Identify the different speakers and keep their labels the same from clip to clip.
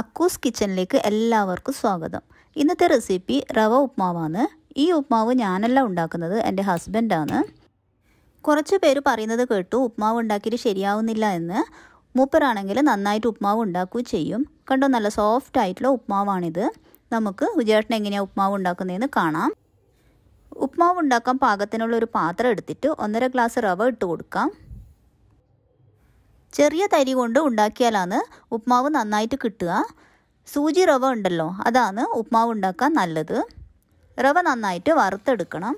Speaker 1: അക്കൂസ് കിച്ചണിലേക്ക് എല്ലാവർക്കും സ്വാഗതം ഇന്നത്തെ റെസിപ്പി റവ ഉപ്മാവാണ് ഈ ഉപ്മാവ് ഞാനല്ല ഉണ്ടാക്കുന്നത് എൻ്റെ ഹസ്ബൻഡാണ് കുറച്ച് പേര് പറയുന്നത് കേട്ടു ഉപ്മാവ് ഉണ്ടാക്കിയിട്ട് ശരിയാവുന്നില്ല എന്ന് മൂപ്പരാണെങ്കിൽ നന്നായിട്ട് ഉപ്മാവ് ഉണ്ടാക്കുകയും ചെയ്യും കണ്ടോ നല്ല സോഫ്റ്റ് ആയിട്ടുള്ള ഉപ്മാവാണിത് നമുക്ക് വിജയേട്ടൻ എങ്ങനെയാണ് ഉപ്മാവ് ഉണ്ടാക്കുന്നതെന്ന് കാണാം ഉപ്മാവ് ഉണ്ടാക്കാൻ പാകത്തിനുള്ള ഒരു പാത്രം എടുത്തിട്ട് ഒന്നര ഗ്ലാസ് റവ ഇട്ട് കൊടുക്കാം ചെറിയ തരി കൊണ്ട് ഉണ്ടാക്കിയാലാണ് ഉപ്മാവ് നന്നായിട്ട് കിട്ടുക സൂചി റവ ഉണ്ടല്ലോ അതാണ് ഉപ്മാവ് ഉണ്ടാക്കാൻ നല്ലത് റവ നന്നായിട്ട് വറുത്തെടുക്കണം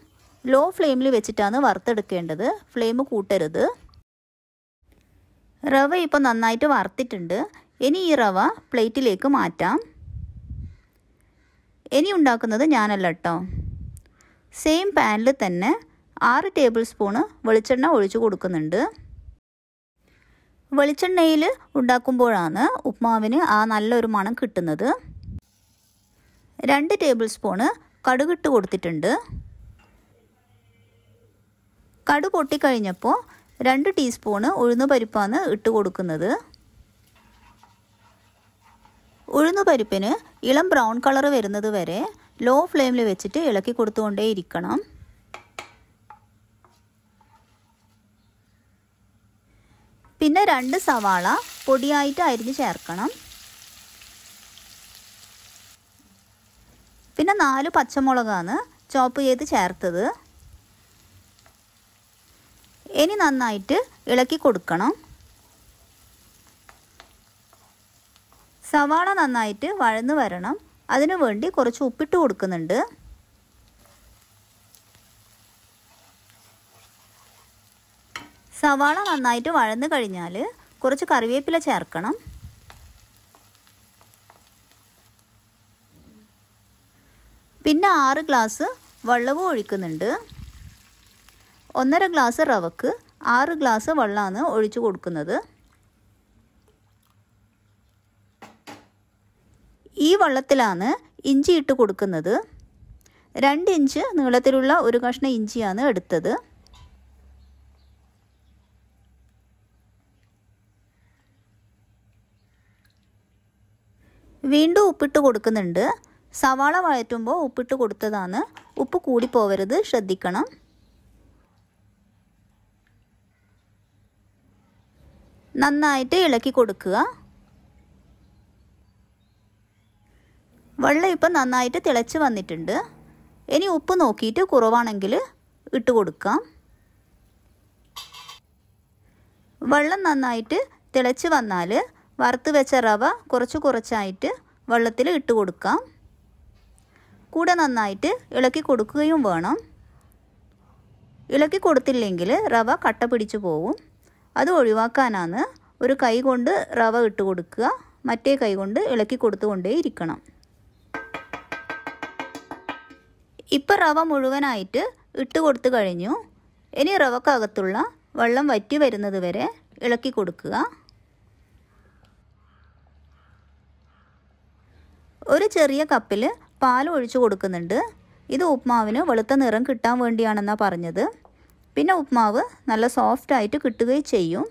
Speaker 1: ലോ ഫ്ലെയിമിൽ വെച്ചിട്ടാണ് വറുത്തെടുക്കേണ്ടത് ഫ്ലെയിം കൂട്ടരുത് റവ ഇപ്പോൾ നന്നായിട്ട് വറുത്തിട്ടുണ്ട് ഇനി ഈ റവ പ്ലേറ്റിലേക്ക് മാറ്റാം ഇനി ഉണ്ടാക്കുന്നത് ഞാനല്ല കേട്ടോ സെയിം പാനിൽ തന്നെ ആറ് ടേബിൾ സ്പൂണ് വെളിച്ചെണ്ണ ഒഴിച്ചു കൊടുക്കുന്നുണ്ട് വെളിച്ചെണ്ണയിൽ ഉണ്ടാക്കുമ്പോഴാണ് ഉപ്മാവിന് ആ നല്ലൊരു മണം കിട്ടുന്നത് രണ്ട് ടേബിൾ സ്പൂണ് കടുകിട്ട് കൊടുത്തിട്ടുണ്ട് കടു പൊട്ടിക്കഴിഞ്ഞപ്പോൾ രണ്ട് ടീസ്പൂണ് പരിപ്പാണ് ഇട്ട് കൊടുക്കുന്നത് പരിപ്പിന് ഇളം ബ്രൗൺ കളർ വരുന്നത് വരെ ലോ ഫ്ലെയിമിൽ വെച്ചിട്ട് ഇളക്കി കൊടുത്തുകൊണ്ടേയിരിക്കണം പിന്നെ രണ്ട് സവാള പൊടിയായിട്ട് അരിഞ്ഞ് ചേർക്കണം പിന്നെ നാല് പച്ചമുളകാണ് ചോപ്പ് ചെയ്ത് ചേർത്തത് ഇനി നന്നായിട്ട് ഇളക്കി കൊടുക്കണം സവാള നന്നായിട്ട് വഴന്ന് വരണം അതിനു വേണ്ടി കുറച്ച് ഉപ്പിട്ട് കൊടുക്കുന്നുണ്ട് സവാള നന്നായിട്ട് വഴന്നു കഴിഞ്ഞാൽ കുറച്ച് കറിവേപ്പില ചേർക്കണം പിന്നെ ആറ് ഗ്ലാസ് വെള്ളവും ഒഴിക്കുന്നുണ്ട് ഒന്നര ഗ്ലാസ് റവക്ക് ആറ് ഗ്ലാസ് വെള്ളമാണ് ഒഴിച്ചു കൊടുക്കുന്നത് ഈ വെള്ളത്തിലാണ് ഇഞ്ചി ഇട്ട് കൊടുക്കുന്നത് രണ്ട് ഇഞ്ച് നീളത്തിലുള്ള ഒരു കഷ്ണം ഇഞ്ചിയാണ് എടുത്തത് വീണ്ടും ഉപ്പിട്ട് കൊടുക്കുന്നുണ്ട് സവാള വഴറ്റുമ്പോൾ ഉപ്പിട്ട് കൊടുത്തതാണ് ഉപ്പ് കൂടിപ്പോവരുത് ശ്രദ്ധിക്കണം നന്നായിട്ട് ഇളക്കി കൊടുക്കുക വെള്ളം ഇപ്പം നന്നായിട്ട് തിളച്ച് വന്നിട്ടുണ്ട് ഇനി ഉപ്പ് നോക്കിയിട്ട് കുറവാണെങ്കിൽ ഇട്ട് കൊടുക്കാം വെള്ളം നന്നായിട്ട് തിളച്ച് വന്നാൽ വറുത്ത് വെച്ച റവ കുറച്ച് കുറച്ചായിട്ട് വെള്ളത്തിൽ ഇട്ട് കൊടുക്കാം കൂടെ നന്നായിട്ട് ഇളക്കി കൊടുക്കുകയും വേണം ഇളക്കി കൊടുത്തില്ലെങ്കിൽ റവ കട്ട പിടിച്ചു പോവും അത് ഒഴിവാക്കാനാണ് ഒരു കൈ കൊണ്ട് റവ ഇട്ട് കൊടുക്കുക മറ്റേ കൈ കൊണ്ട് ഇളക്കി കൊടുത്തുകൊണ്ടേ ഇരിക്കണം ഇപ്പം റവ മുഴുവനായിട്ട് ഇട്ട് കൊടുത്തു കഴിഞ്ഞു ഇനി റവക്കകത്തുള്ള വെള്ളം വറ്റി വരുന്നത് വരെ ഇളക്കി കൊടുക്കുക ഒരു ചെറിയ കപ്പിൽ പാൽ ഒഴിച്ചു കൊടുക്കുന്നുണ്ട് ഇത് ഉപ്മാവിന് വെളുത്ത നിറം കിട്ടാൻ വേണ്ടിയാണെന്നാണ് പറഞ്ഞത് പിന്നെ ഉപ്മാവ് നല്ല സോഫ്റ്റായിട്ട് കിട്ടുകയും ചെയ്യും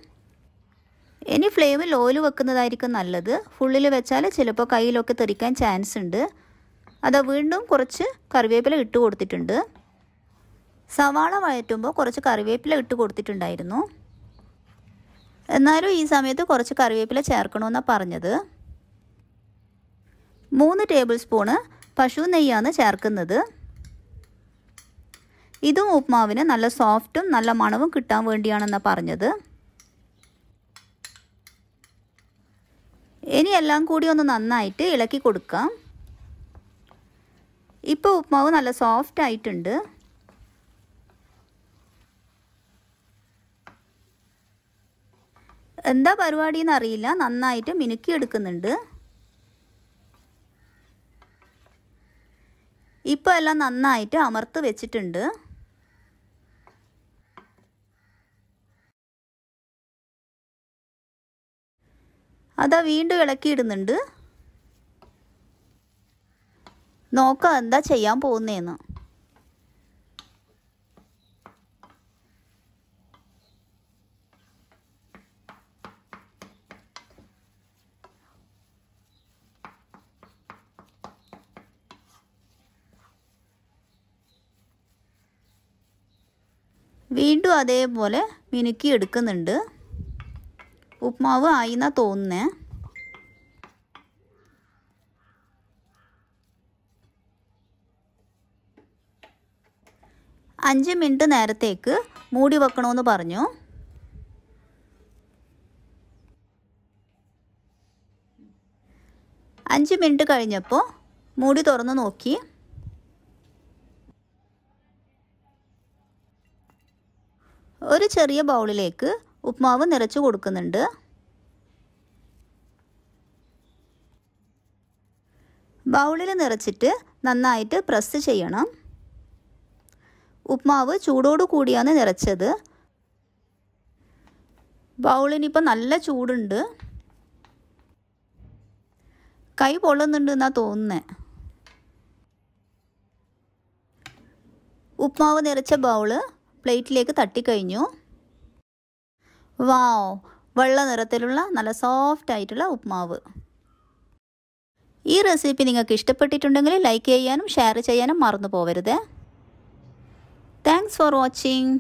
Speaker 1: ഇനി ഫ്ലെയിമിൽ ഓയിൽ വെക്കുന്നതായിരിക്കും നല്ലത് ഫുള്ളിൽ വെച്ചാൽ ചിലപ്പോൾ കയ്യിലൊക്കെ തെറിക്കാൻ ചാൻസ് ഉണ്ട് അത് വീണ്ടും കുറച്ച് കറിവേപ്പില ഇട്ട് കൊടുത്തിട്ടുണ്ട് സവാള വഴറ്റുമ്പോൾ കുറച്ച് കറിവേപ്പില ഇട്ട് കൊടുത്തിട്ടുണ്ടായിരുന്നു എന്നാലും ഈ സമയത്ത് കുറച്ച് കറിവേപ്പില ചേർക്കണമെന്നാണ് പറഞ്ഞത് മൂന്ന് ടേബിൾ സ്പൂണ് പശു നെയ്യാണ് ചേർക്കുന്നത് ഇതും ഉപ്മാവിന് നല്ല സോഫ്റ്റും നല്ല മണവും കിട്ടാൻ വേണ്ടിയാണെന്ന് പറഞ്ഞത് ഇനി എല്ലാം കൂടി ഒന്ന് നന്നായിട്ട് ഇളക്കി കൊടുക്കാം ഇപ്പോൾ ഉപ്മാവ് നല്ല സോഫ്റ്റ് ആയിട്ടുണ്ട് എന്താ പരിപാടി എന്നറിയില്ല നന്നായിട്ട് മിനുക്കി എടുക്കുന്നുണ്ട് ഭാഗത്തെല്ലാം നന്നായിട്ട് അമർത്ത് വെച്ചിട്ടുണ്ട് അതാ വീണ്ടും ഇളക്കിയിടുന്നുണ്ട് നോക്കാം എന്താ ചെയ്യാൻ പോകുന്നതെന്ന് വീണ്ടും അതേപോലെ മിനുക്കി എടുക്കുന്നുണ്ട് ഉപ്മാവ് ആയി എന്നാ തോന്നുന്നേ അഞ്ച് മിനിറ്റ് നേരത്തേക്ക് മൂടി വെക്കണമെന്ന് പറഞ്ഞു അഞ്ച് മിനിറ്റ് കഴിഞ്ഞപ്പോൾ മൂടി തുറന്ന് നോക്കി ഒരു ചെറിയ ബൗളിലേക്ക് ഉപ്മാവ് നിറച്ചു കൊടുക്കുന്നുണ്ട് ബൗളിൽ നിറച്ചിട്ട് നന്നായിട്ട് പ്രസ് ചെയ്യണം ഉപ്മാവ് ചൂടോട് കൂടിയാണ് നിറച്ചത് ബൗളിനിപ്പോൾ നല്ല ചൂടുണ്ട് കൈ പൊള്ളുന്നുണ്ട് എന്നാണ് തോന്നുന്നത് ഉപ്മാവ് നിറച്ച ബൗള് പ്ലേറ്റിലേക്ക് തട്ടിക്കഴിഞ്ഞു വാവ് വെള്ള നിറത്തിലുള്ള നല്ല സോഫ്റ്റ് ആയിട്ടുള്ള ഉപ്മാവ് ഈ റെസിപ്പി നിങ്ങൾക്ക് ഇഷ്ടപ്പെട്ടിട്ടുണ്ടെങ്കിൽ ലൈക്ക് ചെയ്യാനും ഷെയർ ചെയ്യാനും മറന്നു പോവരുത് താങ്ക്സ് ഫോർ വാച്ചിങ്